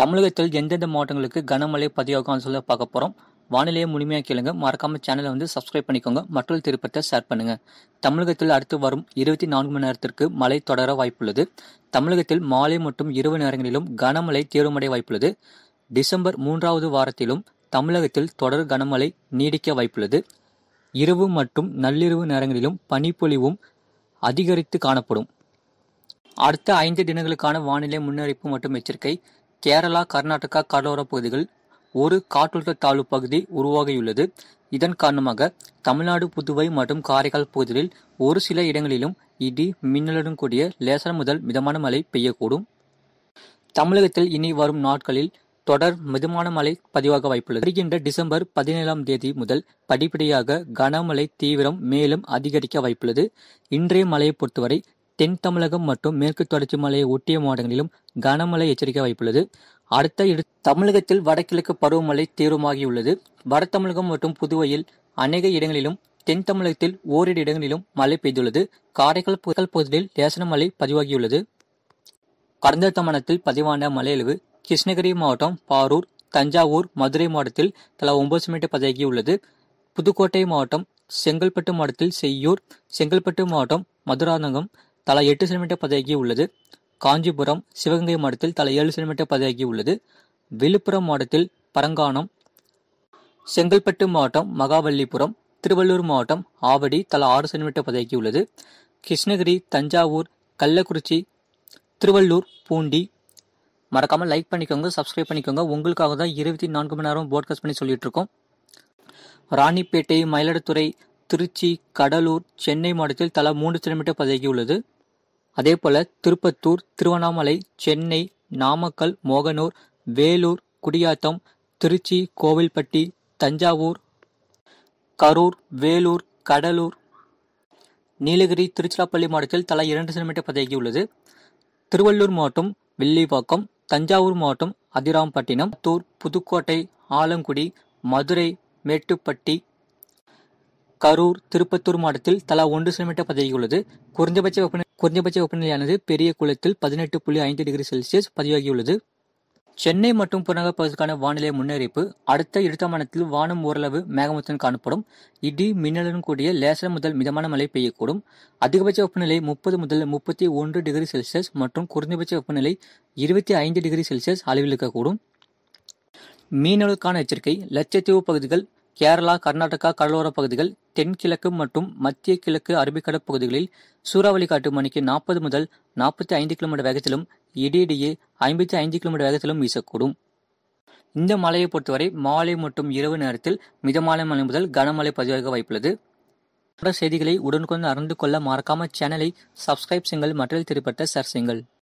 தமிழகத்தில் எந்தெந்த மாவட்டங்களுக்கு கனமழை பதிவாகும் சொல்ல பார்க்க போறோம் வானிலையை முழுமையாக கேளுங்க மறக்காம சேனலை வந்து சப்ஸ்கிரைப் பண்ணிக்கோங்க மற்றொரு திருப்பத்தை ஷேர் பண்ணுங்க தமிழகத்தில் அடுத்து வரும் இருபத்தி நான்கு மணி நேரத்திற்கு மழை தொடர வாய்ப்புள்ளது தமிழகத்தில் மாலை மற்றும் இரவு நேரங்களிலும் கனமழை தீவிரமடைய வாய்ப்புள்ளது டிசம்பர் மூன்றாவது வாரத்திலும் தமிழகத்தில் தொடர் கனமழை நீடிக்க வாய்ப்புள்ளது இரவு மற்றும் நள்ளிரவு நேரங்களிலும் பனிப்பொழிவும் அதிகரித்து காணப்படும் அடுத்த ஐந்து தினங்களுக்கான வானிலை முன்னறிப்பு மற்றும் எச்சரிக்கை கேரளா கர்நாடகா கடலோர பகுதிகள் ஒரு காற்றழுத்த தாழ்வு பகுதி உருவாகியுள்ளது இதன் காரணமாக தமிழ்நாடு புதுவை மற்றும் காரைக்கால் பகுதிகளில் ஒரு சில இடங்களிலும் இடி மின்னலுடன் கூடிய லேசர் முதல் மிதமான மழை பெய்யக்கூடும் தமிழகத்தில் இனி வரும் நாட்களில் தொடர் மிதமான மழை பதிவாக வாய்ப்புள்ளது வருகின்ற டிசம்பர் பதினேழாம் தேதி முதல் படிப்படியாக கனமழை தீவிரம் மேலும் அதிகரிக்க வாய்ப்புள்ளது இன்றைய மழையை பொறுத்தவரை தென் தமிழகம் மற்றும் மேற்கு தொடர்ச்சி மலையை ஒட்டிய மாவட்டங்களிலும் கனமழை எச்சரிக்கை வாய்ப்புள்ளது அடுத்த இரு தமிழகத்தில் வடகிழக்கு பருவமழை தீவிரமாகியுள்ளது வட தமிழகம் மற்றும் புதுவையில் அநேக இடங்களிலும் தென் தமிழகத்தில் ஓரிரு இடங்களிலும் மழை பெய்துள்ளது காரைக்கால் புகழ் பகுதியில் லேசன மழை பதிவாகியுள்ளது கடந்த தமணத்தில் பதிவான மழையளவு கிருஷ்ணகிரி மாவட்டம் பாரூர் தஞ்சாவூர் மதுரை மாவட்டத்தில் தலா ஒன்பது பதிவாகி பதிவாகியுள்ளது புதுக்கோட்டை மாவட்டம் செங்கல்பட்டு மாவட்டத்தில் செய்யூர் செங்கல்பட்டு மாவட்டம் மதுராந்தகம் தலா எட்டு சென்டிமீட்டர் பதவியாகி உள்ளது காஞ்சிபுரம் சிவகங்கை மாவட்டத்தில் தலா ஏழு சென்டிமீட்டர் பதவியாகி உள்ளது விழுப்புரம் மாவட்டத்தில் பரங்காணம் செங்கல்பட்டு மாவட்டம் மகாவல்லிபுரம் திருவள்ளூர் மாவட்டம் ஆவடி தலா ஆறு சென்டிமீட்டர் பதவியாகி உள்ளது கிருஷ்ணகிரி தஞ்சாவூர் கள்ளக்குறிச்சி திருவள்ளூர் பூண்டி மறக்காமல் லைக் பண்ணிக்கோங்க சப்ஸ்கிரைப் பண்ணிக்கோங்க உங்களுக்காக தான் இருபத்தி நான்கு மணி நேரம் போட்காஸ்ட் பண்ணி சொல்லிட்டு இருக்கோம் ராணிப்பேட்டை மயிலாடுதுறை திருச்சி கடலூர் சென்னை மாவட்டத்தில் தலா மூன்று சென்டிமீட்டர் பதவியாகி உள்ளது அதே போல திருப்பத்தூர் திருவண்ணாமலை சென்னை நாமக்கல் மோகனூர் வேலூர் குடியாத்தம் திருச்சி கோவில்பட்டி தஞ்சாவூர் கரூர் வேலூர் கடலூர் நீலகிரி திருச்சிராப்பள்ளி மாவட்டத்தில் தலா இரண்டு சென்டிமீட்டர் பதகி உள்ளது திருவள்ளூர் மாவட்டம் வில்லிப்பாக்கம் தஞ்சாவூர் மாவட்டம் அதிராம்பட்டினம் தூர் புதுக்கோட்டை ஆலங்குடி மதுரை மேட்டுப்பட்டி கரூர் திருப்பத்தூர் மாவட்டத்தில் தலா ஒன்று சென்டிமீட்டர் பதிவாகியுள்ளது குறைந்தபட்ச வெப்பநிலை குறைந்தபட்ச வெப்பநிலையானது பெரிய குளத்தில் பதினெட்டு புள்ளி ஐந்து டிகிரி செல்சியஸ் பதிவாகியுள்ளது சென்னை மற்றும் புறநகர் பகுதிக்கான வானிலை முன்னறிப்பு அடுத்த மாநிலத்தில் வானம் ஓரளவு மேகமூத்தன் காணப்படும் இடி மின்னலுடன் கூடிய லேசர் முதல் மிதமான மழை பெய்யக்கூடும் அதிகபட்ச வெப்பநிலை முப்பது முதல் முப்பத்தி ஒன்று டிகிரி செல்சியஸ் மற்றும் குறைந்தபட்ச வெப்பநிலை இருபத்தி ஐந்து டிகிரி செல்சியஸ் அளவில் இருக்கக்கூடும் மீனவர்களுக்கான எச்சரிக்கை லட்சத்தீவு பகுதிகள் கேரளா கர்நாடகா கடலோர பகுதிகள் தென்கிழக்கு மற்றும் மத்திய கிழக்கு அரபிக்கடல் பகுதிகளில் சூறாவளி காற்று மணிக்கு நாற்பது முதல் நாற்பத்தி ஐந்து கிலோமீட்டர் வேகத்திலும் இடையிடையே ஐம்பத்தி ஐந்து கிலோமீட்டர் வேகத்திலும் வீசக்கூடும் இந்த மலையை பொறுத்தவரை மாலை மற்றும் இரவு நேரத்தில் மிதமான மழை முதல் கனமழை பதிவாக வாய்ப்புள்ளது செய்திகளை உடனுக்குடன் அறிந்து கொள்ள மறக்காம சேனலை சப்ஸ்கிரைப் செய்யுங்கள் மற்றும் திரைப்பட்ட ஷேர் செய்யுங்கள்